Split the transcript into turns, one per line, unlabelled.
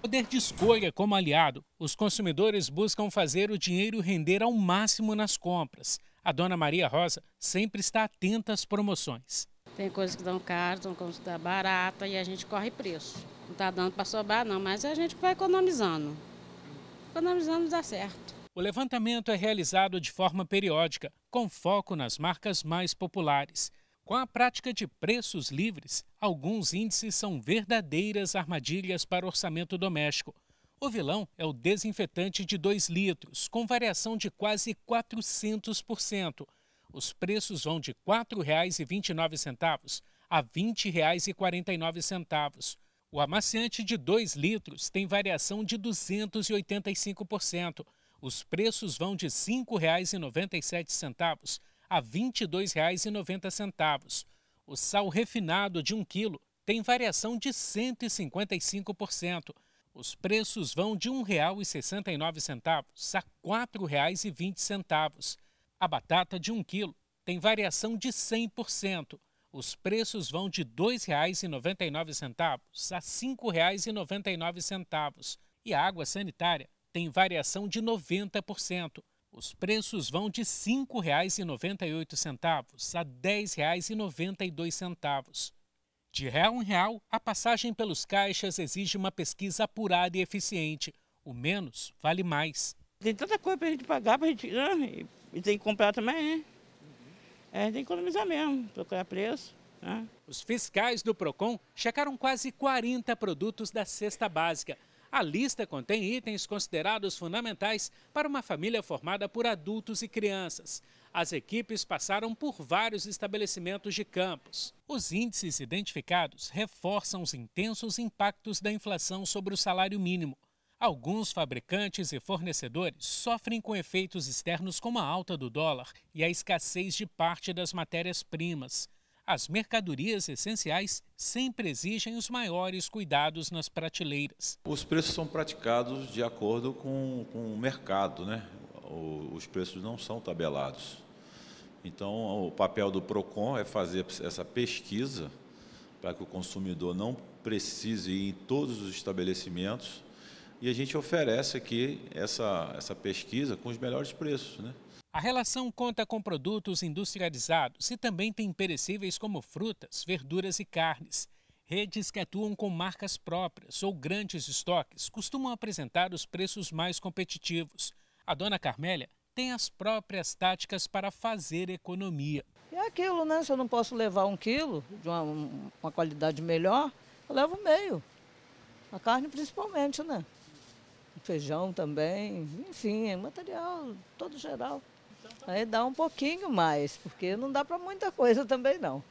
Poder de escolha como aliado, os consumidores buscam fazer o dinheiro render ao máximo nas compras. A dona Maria Rosa sempre está atenta às promoções. Tem coisas que dão caro, tem coisas que dão barata e a gente corre preço. Não está dando para sobrar
não, mas a gente vai economizando. Economizando dá certo.
O levantamento é realizado de forma periódica, com foco nas marcas mais populares. Com a prática de preços livres, alguns índices são verdadeiras armadilhas para orçamento doméstico. O vilão é o desinfetante de 2 litros, com variação de quase 400%. Os preços vão de R$ 4,29 a R$ 20,49. O amaciante de 2 litros tem variação de 285%. Os preços vão de R$ 5,97 a R$ 22,90. O sal refinado de 1 quilo tem variação de 155%. Os preços vão de R$ 1,69 a R$ 4,20. A batata de 1 quilo tem variação de 100%. Os preços vão de R$ 2,99 a R$ 5,99. E a água sanitária tem variação de 90%. Os preços vão de R$ 5,98 a R$ 10,92. De real em real, a passagem pelos caixas exige uma pesquisa apurada e eficiente. O menos vale mais. Tem tanta coisa para a gente pagar, para a gente né? e tem que comprar também, né? É, tem que economizar mesmo, procurar preço. Né? Os fiscais do PROCON checaram quase 40 produtos da cesta básica a lista contém itens considerados fundamentais para uma família formada por adultos e crianças. As equipes passaram por vários estabelecimentos de campos. Os índices identificados reforçam os intensos impactos da inflação sobre o salário mínimo. Alguns fabricantes e fornecedores sofrem com efeitos externos como a alta do dólar e a escassez de parte das matérias-primas. As mercadorias essenciais sempre exigem os maiores cuidados nas prateleiras.
Os preços são praticados de acordo com, com o mercado, né? O, os preços não são tabelados. Então, o papel do PROCON é fazer essa pesquisa para que o consumidor não precise ir em todos os estabelecimentos e a gente oferece aqui essa, essa pesquisa com os melhores preços.
Né? A relação conta com produtos industrializados e também tem perecíveis como frutas, verduras e carnes. Redes que atuam com marcas próprias ou grandes estoques costumam apresentar os preços mais competitivos. A dona Carmélia tem as próprias táticas para fazer economia.
É aquilo, né? Se eu não posso levar um quilo de uma, uma qualidade melhor, eu levo meio. A carne principalmente, né? feijão também, enfim, é material todo geral. Aí dá um pouquinho mais, porque não dá para muita coisa também não.